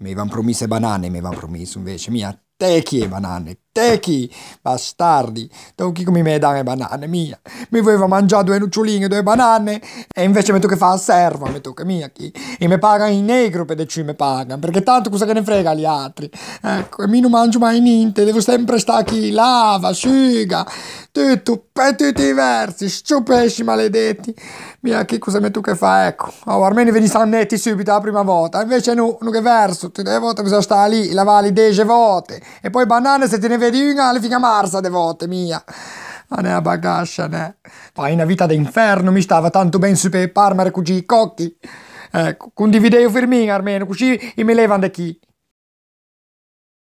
mi avevano promesso banane, mi avevano promesso invece, mia, te che banane, techi, bastardi, don Chico mi dà le banane, mia, mi voleva mangiare due noccioline, due banane, e invece mi tocca a servo, mi tocca mia, chi, e mi paga in negro per ci mi pagano, perché tanto cosa che ne frega gli altri, ecco, e mi non mangio mai niente, devo sempre stare qui. lava, sciuga, tutto, per tutti i versi, sto maledetti, mia, che cosa mi tocca fare, ecco, oh, almeno veni sannetti subito la prima volta, invece no, non che verso, tutte le volte bisogna stare lì, lavare le 10 volte, e poi banane se te ne vedi Federica, la figa marsa de volte, mia. Ma ne ha bagascia, ne. Fai una vita d'inferno, mi stava tanto ben su per parmare così i cocchi. Ecco, condividevo per me almeno, così e me levano da chi.